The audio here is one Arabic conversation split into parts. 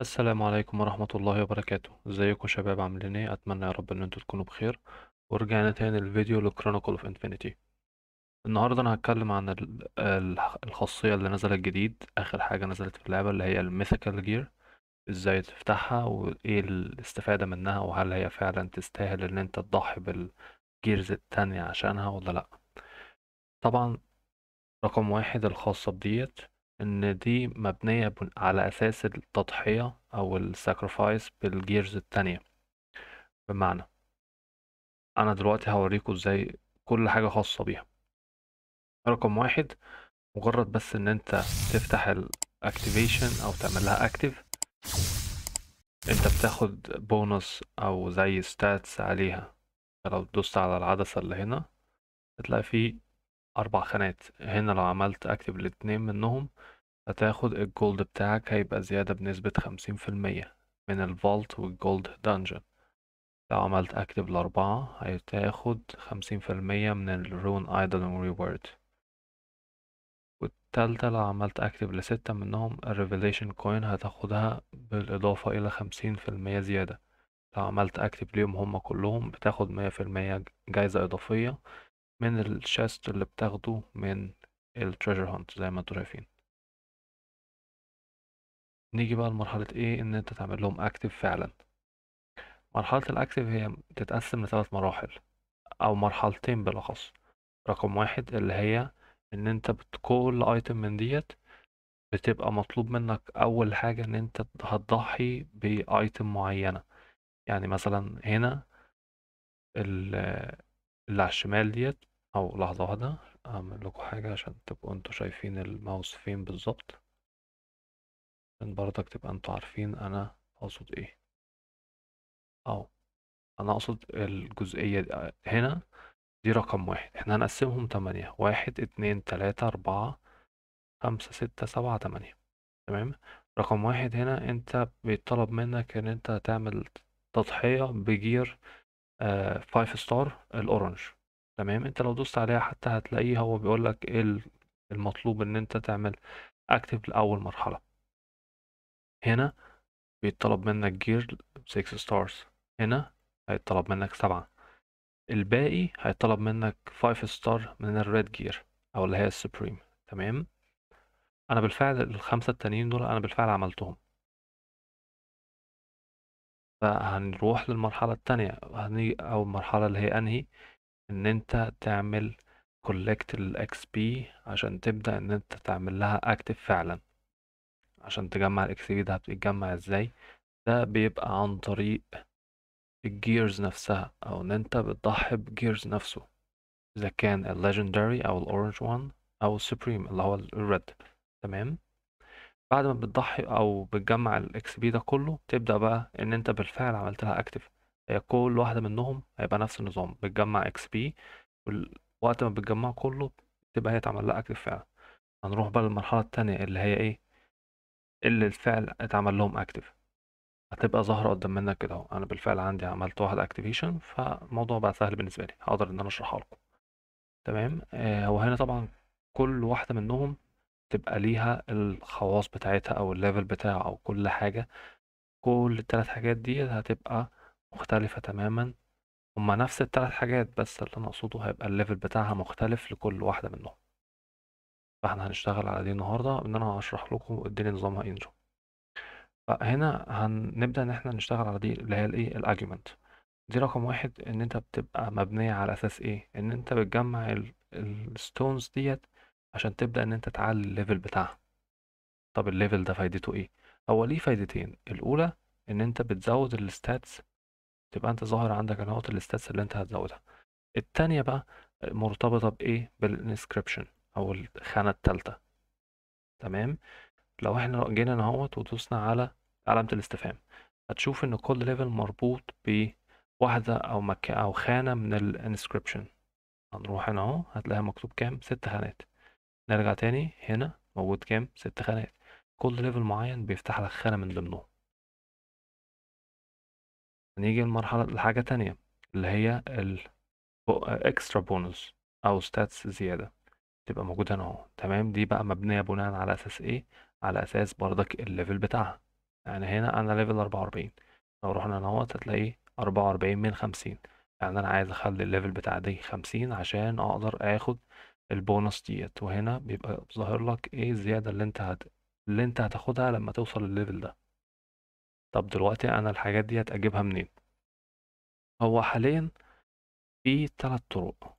السلام عليكم ورحمة الله وبركاته ازيكم شباب عاملين ايه اتمنى يا رب ان انتوا تكونوا بخير ورجعنا تاني للفيديو لكرونيكل اوف انفينيتي النهاردة انا هتكلم عن الخاصية اللي نزلت جديد اخر حاجة نزلت في اللعبة اللي هي الميثيكال جير ازاي تفتحها وايه الاستفادة منها وهل هي فعلا تستاهل ان انت تضحي بالجيرز التانية عشانها ولا لأ طبعا رقم واحد الخاصة بديت ان دي مبنية على اساس التضحية او الساكرفايس بالجيرز التانية بمعنى انا دلوقتي هوريكم ازاي كل حاجة خاصة بيها رقم واحد مجرد بس ان انت تفتح الاكتيفيشن او تعمل لها اكتف انت بتاخد بونص او زي ستاتس عليها لو دوست على العدسة اللي هنا هتلاقي فيه أربع خانات هنا لو عملت أكتب الاتنين منهم هتاخد الجولد بتاعك هيبقى زيادة بنسبة خمسين في المية من الفولت والجولد دانجن لو عملت أكتب الأربعة هتاخد خمسين في المية من الرون ايدل ريورد والتالتة لو عملت أكتب لستة منهم الريفيليشن كوين هتاخدها بالإضافة إلى خمسين في المية زيادة لو عملت أكتب ليهم هما كلهم بتاخد مية في المية جايزة إضافية من الشاست اللي بتاخده من التريجر هانت زي ما انتوا شايفين نيجي بقى لمرحلة ايه ان انت تعمل لهم اكتف فعلا مرحلة الاكتف هي بتتقسم لثلاث مراحل او مرحلتين بالاخص رقم واحد اللي هي ان انت كل ايتم من ديت بتبقى مطلوب منك اول حاجة ان انت هتضحي بايتم معينة يعني مثلا هنا اللي على الشمال ديت او لحظة واحدة اعمل لكم حاجة عشان تبقوا انتوا شايفين الماوس فين بالظبط عشان برضك تبقى انتوا عارفين انا اقصد ايه او انا اقصد الجزئية دي. هنا دي رقم واحد احنا هنقسمهم تمانية واحد اتنين تلاتة اربعة خمسة ستة سبعة تمانية تمام رقم واحد هنا انت بيطلب منك ان انت تعمل تضحية بجير فايف آه، ستار الاورنج تمام انت لو دوست عليها حتى هتلاقيه هو بيقول لك ايه المطلوب ان انت تعمل اكتف لاول مرحله هنا بيطلب منك جير 6 ستارز هنا هيطلب منك 7 الباقي هيطلب منك 5 ستار من الريد جير او اللي هي السوبريم تمام انا بالفعل الخمسه التانيين دول انا بالفعل عملتهم فهنروح للمرحله التانية هنيجي او المرحله اللي هي انهي ان انت تعمل كولكت الاكس بي عشان تبدأ ان انت تعمل لها اكتف فعلا عشان تجمع الاكس بي ده هتتجمع ازاي ده بيبقى عن طريق الجيرز نفسها او ان انت بتضحي بجيرز نفسه اذا كان الليجندري او الاورنج وان او السوبريم اللي هو الريد تمام بعد ما بتضحي او بتجمع الاكس بي ده كله تبدأ بقى ان انت بالفعل عملت لها هي آه، كل واحدة منهم هيبقى نفس النظام بتجمع اكس بي وقت ما بتجمع كله تبقى هي اتعمل لها اكتف فعل هنروح بقى للمرحلة التانية اللي هي ايه اللي الفعل اتعمل لهم اكتف هتبقى ظاهرة قدام منك كده اهو انا بالفعل عندي عملت واحد اكتيفيشن فالموضوع بقى سهل بالنسبة لي هقدر ان انا اشرحها لكم تمام آه هو هنا طبعا كل واحدة منهم تبقى ليها الخواص بتاعتها او الليفل بتاعه او كل حاجة كل التلات حاجات دي هتبقى مختلفة تمامًا، هما نفس الثلاث حاجات، بس اللي أنا أقصده هيبقى الليفل بتاعها مختلف لكل واحدة منهم. فإحنا هنشتغل على دي النهارده، إن أنا هشرح لكم الدنيا نظامها إيه نظام. فهنا هنبدأ إن إحنا نشتغل على دي اللي هي الإيه، الاجيومنت دي رقم واحد إن أنت بتبقى مبنية على أساس إيه، إن أنت بتجمّع الستونز ديت عشان تبدأ إن أنت تعلّي الليفل بتاعها. طب الليفل ده فايدته إيه؟ هو ليه فايدتين، الأولى إن أنت بتزوّد الستاتس تبقى انت ظاهر عندك النقط الستاتس اللي انت هتزودها التانية بقى مرتبطة بايه بالانسكريبشن او الخانة التالتة تمام لو احنا جينا نهوت ودوسنا على علامة الاستفهام هتشوف ان كل ليفل مربوط بواحدة او مكان او خانة من الانسكريبشن هنروح هنا اهو هتلاقيها مكتوب كام ست خانات نرجع تاني هنا موجود كام ست خانات كل ليفل معين بيفتح لك خانة من ضمنهم هنيجي لمرحلة لحاجة تانية اللي هي ال extra bonus أو stats زيادة تبقى موجودة هنا اهو تمام دي بقى مبنية بناء على أساس إيه؟ على أساس بردك الليفل بتاعها يعني هنا أنا ليفل أربعة وأربعين لو رحنا هنا اهوت أربعة وأربعين من خمسين يعني أنا عايز أخلي الليفل بتاع دي خمسين عشان أقدر آخد البونص ديت وهنا بيبقى ظاهر لك إيه الزيادة اللي أنت هت... اللي أنت هتاخدها لما توصل للليفل ده طب دلوقتي أنا الحاجات دي أجيبها منين؟ هو حاليًا في ثلاث طرق،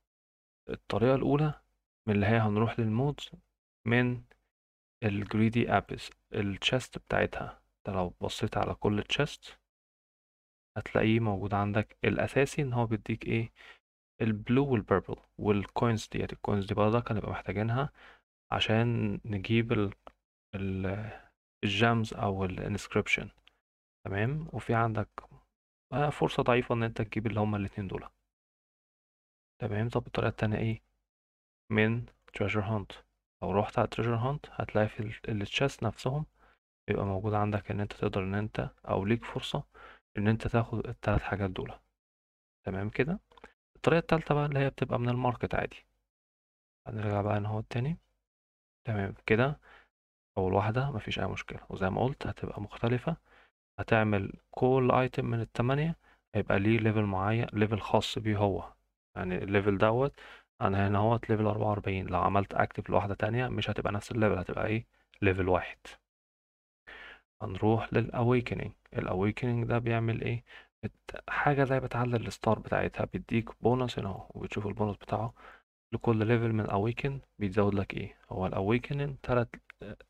الطريقة الأولى من اللي هي هنروح للمودز من الجريدي أبس التشست بتاعتها انت لو بصيت على كل تشست هتلاقيه موجود عندك الأساسي إن هو بيديك إيه البلو والبربل والكوينز ديت الكوينز دي برضك هنبقى محتاجينها عشان نجيب ال الجامز أو الانسكريبشن تمام وفي عندك فرصة ضعيفة إن أنت تجيب اللي هما الاتنين دول تمام طب الطريقة التانية إيه من treasure hunt لو روحت على treasure hunt هتلاقي في التشاس نفسهم بيبقى موجود عندك إن أنت تقدر إن أنت أو ليك فرصة إن أنت تاخد التلات حاجات دول تمام كده الطريقة التالتة بقى اللي هي بتبقى من الماركت عادي هنرجع بقى هو التاني تمام كده أول واحدة مفيش أي مشكلة وزي ما قلت هتبقى مختلفة هتعمل كل ايتم من التمانية هيبقى ليه ليفل معين ليفل خاص بيه هو يعني الليفل دوت انا هنا اهوت ليفل أربعة وأربعين لو عملت اكتف لواحدة تانية مش هتبقى نفس الليفل هتبقى ايه ليفل واحد هنروح للاويكنينج الاويكنينج ده بيعمل ايه حاجة زي بتعلي الستار بتاعتها بيديك بونص هنا وبتشوف البونص بتاعه لكل ليفل من اويكن بيزود لك ايه هو الاويكنينج تلات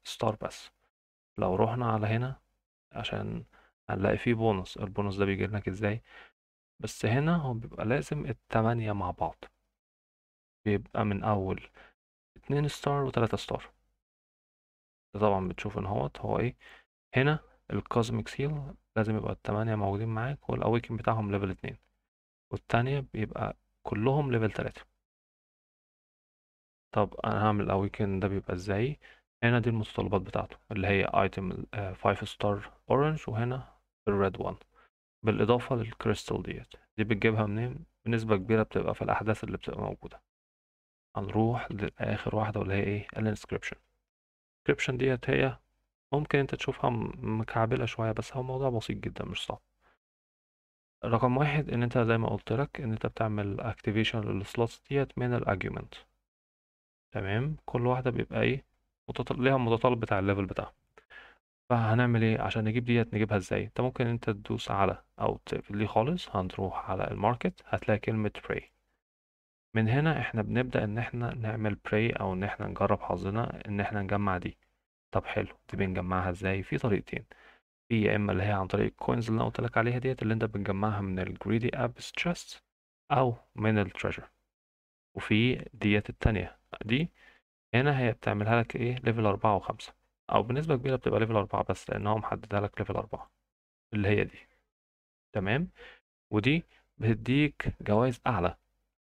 ستار بس لو روحنا على هنا عشان هنلاقي فيه بونص البونص ده بيجي لك ازاي بس هنا هو بيبقى لازم التمانية مع بعض بيبقى من اول اتنين ستار وتلاتة ستار ده طبعا بتشوف ان هو هو ايه هنا الكوزميك سيل لازم يبقى التمانية موجودين معاك والاويكن بتاعهم ليفل اتنين والتانية بيبقى كلهم ليفل تلاتة طب انا هعمل الاويكن ده بيبقى ازاي هنا دي المتطلبات بتاعته اللي هي ايتم 5 ستار اورنج وهنا الريد 1 بالاضافه للكريستال ديت دي بتجيبها منين بنسبه كبيره بتبقى في الاحداث اللي بتبقى موجوده هنروح لاخر واحده واللي هي ايه الانسكريبشن الانسكريبشن ديت هي ممكن انت تشوفها مكعبله شويه بس هو الموضوع بسيط جدا مش صعب رقم واحد ان انت زي ما قلت لك ان انت بتعمل اكتيفيشن للسلوتس ديت من الارجيومنت تمام كل واحده بيبقى ايه متطل... ليها متطلب بتاع الليفل بتاعها فهنعمل ايه عشان نجيب ديت نجيبها ازاي انت ممكن انت تدوس على او تقفل ليه خالص هنروح على الماركت هتلاقي كلمة pray من هنا احنا بنبدأ ان احنا نعمل pray او ان احنا نجرب حظنا ان احنا نجمع دي طب حلو دي بنجمعها ازاي في طريقتين في يا اما اللي هي عن طريق الكوينز اللي انا قلت لك عليها ديت اللي انت بنجمعها من الجريدي ابس تشيست او من التريجر وفي ديت التانية دي هنا هي بتعملها لك ايه ليفل أربعة وخمسة او بنسبه كبيره بتبقى ليفل أربعة بس لان هو محددها لك ليفل أربعة اللي هي دي تمام ودي بتديك جوائز اعلى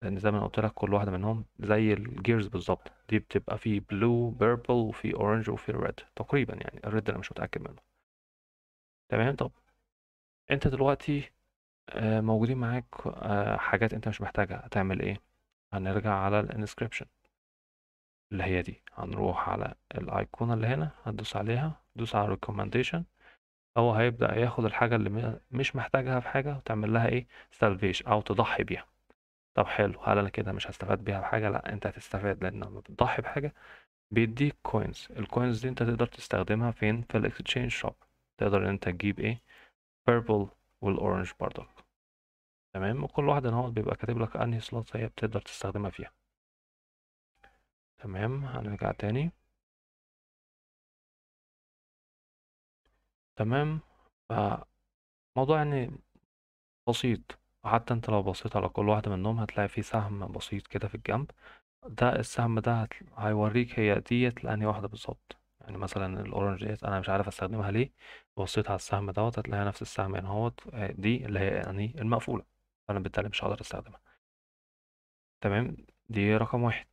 لان زي ما قلت لك كل واحده منهم زي الجيرز بالظبط دي بتبقى في بلو بيربل وفي اورنج وفي ريد تقريبا يعني الريد انا مش متاكد منه تمام طب انت دلوقتي آه، موجودين معاك آه، حاجات انت مش محتاجها هتعمل ايه هنرجع على الانسكريبشن اللي هي دي هنروح على الايقونة اللي هنا هتدوس عليها دوس على ريكومنديشن هو هيبدأ ياخد الحاجة اللي مش محتاجها في حاجة وتعمل لها ايه سالفيش او تضحي بيها طب حلو هل انا كده مش هستفاد بيها بحاجة لا انت هتستفاد لان لما بتضحي بحاجة بيديك كوينز الكوينز دي انت تقدر تستخدمها فين في الاكسشينج شوب تقدر ان انت تجيب ايه بيربل والاورنج برضك تمام وكل واحد هو بيبقى كاتب لك انهي سلوت هي بتقدر تستخدمها فيها تمام هنرجع تاني تمام فموضوع يعني بسيط وحتى انت لو بصيت على كل واحدة منهم هتلاقي في سهم بسيط كده في الجنب ده السهم ده هت... هيوريك هي ديت لأنهي واحدة بالظبط يعني مثلا الأورنج ديت أنا مش عارف أستخدمها ليه بصيت على السهم دوت هتلاقي نفس السهم يعني اهوت آه، دي اللي هي يعني المقفولة فأنا بالتالي مش هقدر أستخدمها تمام دي رقم واحد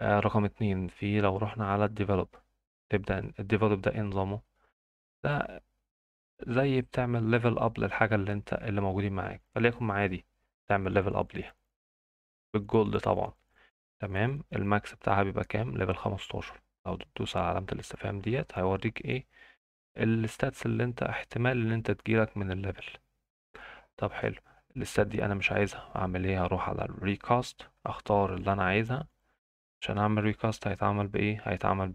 آه، رقم اتنين في لو رحنا على الديفلوب تبدأ الديفلوب ده ايه نظامه ده زي بتعمل ليفل اب للحاجة اللي انت اللي موجودين معاك فليكن معايا دي تعمل ليفل اب ليها بالجولد طبعا تمام الماكس بتاعها بيبقى كام ليفل 15 لو تدوس على علامة الاستفهام ديت هيوريك ايه الستاتس اللي انت احتمال ان انت تجيلك من الليفل طب حلو الستات دي انا مش عايزها اعمل ايه هروح على الريكاست اختار اللي انا عايزها عشان اعمل ريكاست هيتعمل بايه هيتعمل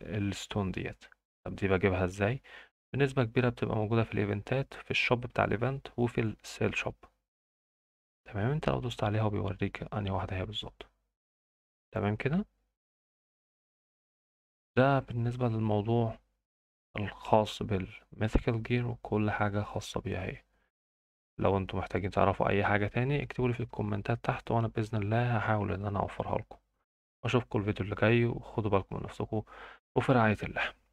بالستون ديت طب دي بجيبها ازاي بنسبة كبيرة بتبقى موجودة في الايفنتات في الشوب بتاع الايفنت وفي السيل شوب تمام انت لو دوست عليها وبيوريك انهي واحدة هي بالظبط تمام كده ده بالنسبة للموضوع الخاص بالميثيكال جير وكل حاجة خاصة بيها هي لو انتم محتاجين تعرفوا اي حاجة تاني اكتبوا لي في الكومنتات تحت وانا بإذن الله هحاول ان انا اوفرها لكم واشوفكم الفيديو اللي جاي وخدوا بالكم من نفسكم وفي رعاية الله